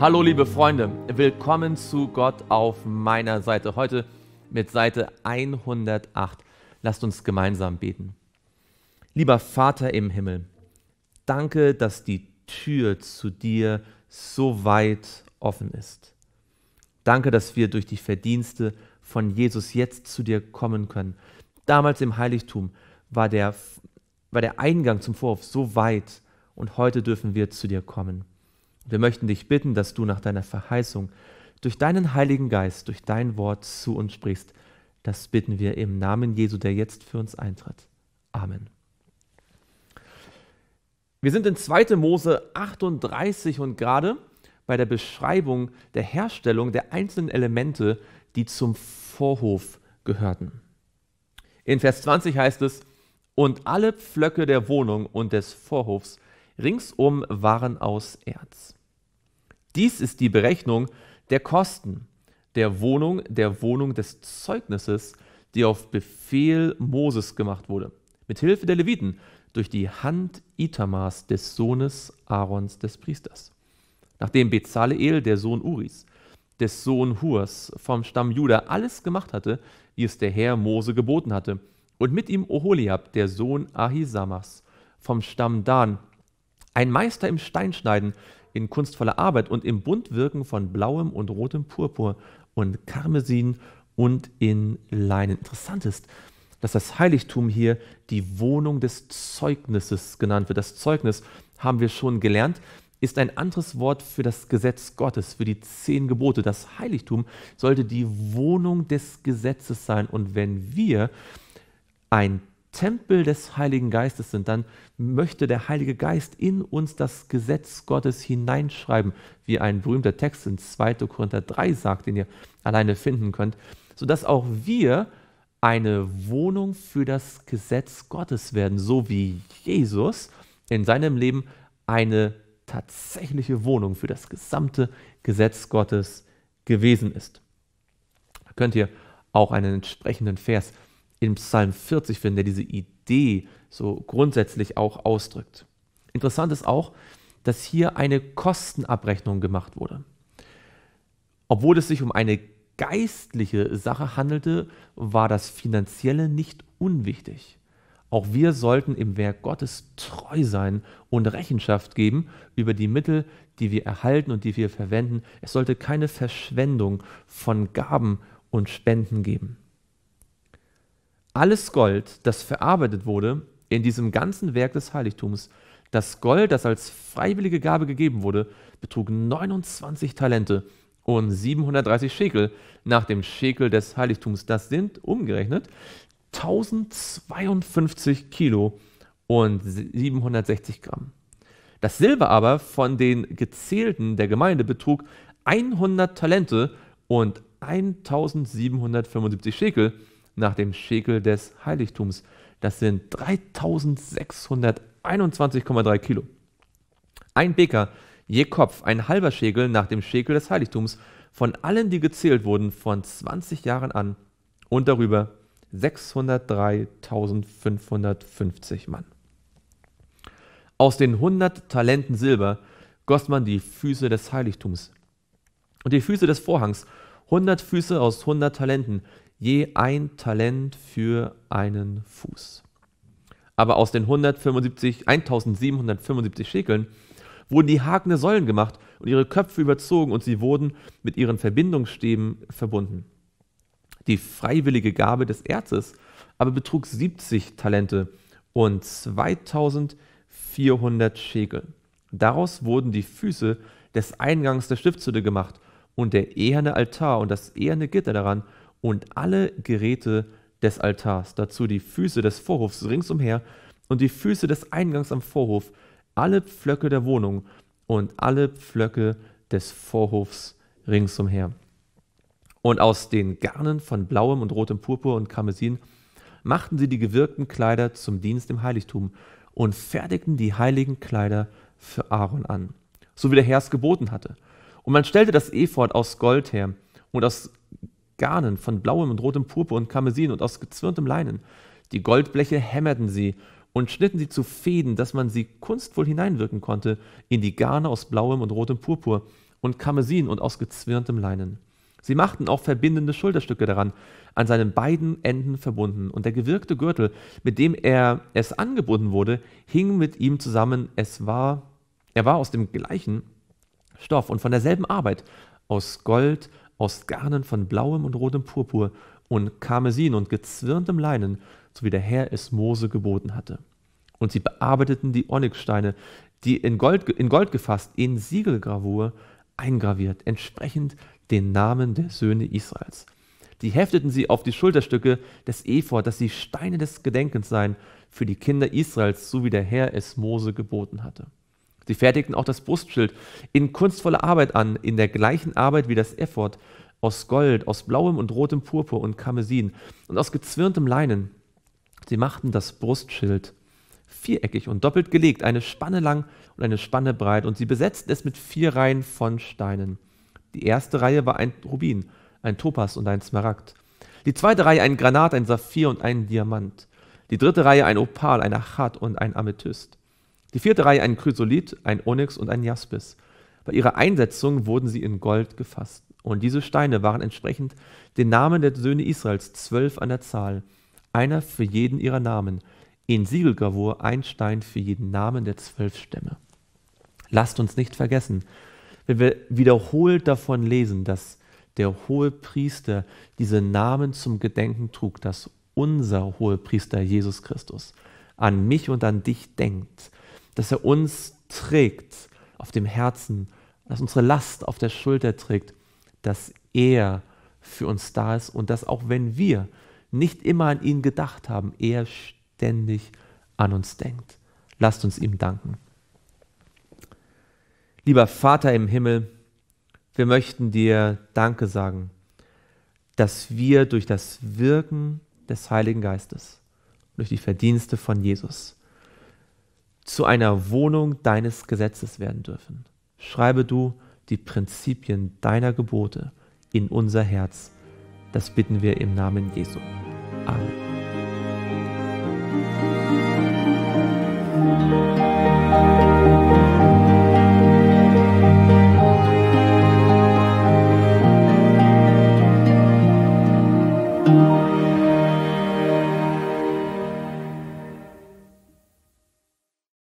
Hallo liebe Freunde, willkommen zu Gott auf meiner Seite. Heute mit Seite 108. Lasst uns gemeinsam beten. Lieber Vater im Himmel, danke, dass die Tür zu dir so weit offen ist. Danke, dass wir durch die Verdienste von Jesus jetzt zu dir kommen können. Damals im Heiligtum war der, war der Eingang zum Vorhof so weit und heute dürfen wir zu dir kommen. Wir möchten dich bitten, dass du nach deiner Verheißung durch deinen Heiligen Geist, durch dein Wort zu uns sprichst. Das bitten wir im Namen Jesu, der jetzt für uns eintritt. Amen. Wir sind in 2. Mose 38 und gerade bei der Beschreibung der Herstellung der einzelnen Elemente, die zum Vorhof gehörten. In Vers 20 heißt es, und alle Pflöcke der Wohnung und des Vorhofs ringsum waren aus Erz. Dies ist die Berechnung der Kosten der Wohnung, der Wohnung des Zeugnisses, die auf Befehl Moses gemacht wurde, mit Hilfe der Leviten, durch die Hand Itamas, des Sohnes Aarons, des Priesters. Nachdem Bezaleel, der Sohn Uris, des Sohn Hurs vom Stamm Juda alles gemacht hatte, wie es der Herr Mose geboten hatte, und mit ihm Oholiab, der Sohn Ahisamas, vom Stamm Dan, ein Meister im Steinschneiden, in kunstvoller Arbeit und im Buntwirken von blauem und rotem Purpur und Karmesin und in Leinen. Interessant ist, dass das Heiligtum hier die Wohnung des Zeugnisses genannt wird. Das Zeugnis, haben wir schon gelernt, ist ein anderes Wort für das Gesetz Gottes, für die zehn Gebote. Das Heiligtum sollte die Wohnung des Gesetzes sein. Und wenn wir ein Tempel des Heiligen Geistes sind, dann möchte der Heilige Geist in uns das Gesetz Gottes hineinschreiben, wie ein berühmter Text in 2. Korinther 3 sagt, den ihr alleine finden könnt, sodass auch wir eine Wohnung für das Gesetz Gottes werden, so wie Jesus in seinem Leben eine tatsächliche Wohnung für das gesamte Gesetz Gottes gewesen ist. Da könnt ihr auch einen entsprechenden Vers in Psalm 40 finden, der diese Idee so grundsätzlich auch ausdrückt. Interessant ist auch, dass hier eine Kostenabrechnung gemacht wurde. Obwohl es sich um eine geistliche Sache handelte, war das Finanzielle nicht unwichtig. Auch wir sollten im Werk Gottes treu sein und Rechenschaft geben über die Mittel, die wir erhalten und die wir verwenden. Es sollte keine Verschwendung von Gaben und Spenden geben alles Gold, das verarbeitet wurde in diesem ganzen Werk des Heiligtums, das Gold, das als freiwillige Gabe gegeben wurde, betrug 29 Talente und 730 Schekel nach dem Schekel des Heiligtums. Das sind umgerechnet 1052 Kilo und 760 Gramm. Das Silber aber von den Gezählten der Gemeinde betrug 100 Talente und 1775 Schekel nach dem Schäkel des Heiligtums. Das sind 3621,3 Kilo. Ein Beker je Kopf, ein halber Schäkel nach dem Schäkel des Heiligtums. Von allen, die gezählt wurden, von 20 Jahren an und darüber 603.550 Mann. Aus den 100 Talenten Silber goss man die Füße des Heiligtums und die Füße des Vorhangs, 100 Füße aus 100 Talenten, je ein Talent für einen Fuß. Aber aus den 175, 1775 Schäkeln wurden die hakene Säulen gemacht und ihre Köpfe überzogen und sie wurden mit ihren Verbindungsstäben verbunden. Die freiwillige Gabe des Erzes aber betrug 70 Talente und 2400 Schekel. Daraus wurden die Füße des Eingangs der Stiftshütte gemacht und der eherne Altar und das eherne Gitter daran und alle Geräte des Altars, dazu die Füße des Vorhofs ringsumher und die Füße des Eingangs am Vorhof, alle Pflöcke der Wohnung und alle Pflöcke des Vorhofs ringsumher. Und aus den Garnen von blauem und rotem Purpur und Karmesin machten sie die gewirkten Kleider zum Dienst im Heiligtum und fertigten die heiligen Kleider für Aaron an, so wie der Herr es geboten hatte. Und man stellte das Ephod aus Gold her und aus Garnen von blauem und rotem Purpur und Karmesin und aus gezwirntem Leinen. Die Goldbleche hämmerten sie und schnitten sie zu Fäden, dass man sie kunstvoll hineinwirken konnte in die Garne aus blauem und rotem Purpur und Karmesin und aus gezwirntem Leinen. Sie machten auch verbindende Schulterstücke daran, an seinen beiden Enden verbunden, und der gewirkte Gürtel, mit dem er es angebunden wurde, hing mit ihm zusammen. Es war, er war aus dem gleichen Stoff und von derselben Arbeit, aus Gold, aus Garnen von blauem und rotem Purpur und Karmesin und gezwirntem Leinen, so wie der Herr es Mose geboten hatte. Und sie bearbeiteten die Onyxsteine, die in Gold, in Gold gefasst, in Siegelgravur eingraviert, entsprechend den Namen der Söhne Israels. Die hefteten sie auf die Schulterstücke des Ephor, dass sie Steine des Gedenkens seien für die Kinder Israels, so wie der Herr es Mose geboten hatte. Sie fertigten auch das Brustschild in kunstvoller Arbeit an, in der gleichen Arbeit wie das Effort, aus Gold, aus blauem und rotem Purpur und Karmesin und aus gezwirntem Leinen. Sie machten das Brustschild viereckig und doppelt gelegt, eine Spanne lang und eine Spanne breit, und sie besetzten es mit vier Reihen von Steinen. Die erste Reihe war ein Rubin, ein Topas und ein Smaragd. Die zweite Reihe ein Granat, ein Saphir und ein Diamant. Die dritte Reihe ein Opal, ein Achat und ein Amethyst. Die vierte Reihe ein Chrysolit, ein Onyx und ein Jaspis. Bei ihrer Einsetzung wurden sie in Gold gefasst. Und diese Steine waren entsprechend den Namen der Söhne Israels, zwölf an der Zahl, einer für jeden ihrer Namen. In Siegelgravur ein Stein für jeden Namen der zwölf Stämme. Lasst uns nicht vergessen, wenn wir wiederholt davon lesen, dass der hohe Priester diese Namen zum Gedenken trug, dass unser hohe Priester Jesus Christus an mich und an dich denkt, dass er uns trägt auf dem Herzen, dass unsere Last auf der Schulter trägt, dass er für uns da ist und dass auch wenn wir nicht immer an ihn gedacht haben, er ständig an uns denkt. Lasst uns ihm danken. Lieber Vater im Himmel, wir möchten dir Danke sagen, dass wir durch das Wirken des Heiligen Geistes, durch die Verdienste von Jesus, zu einer Wohnung deines Gesetzes werden dürfen. Schreibe du die Prinzipien deiner Gebote in unser Herz. Das bitten wir im Namen Jesu. Amen.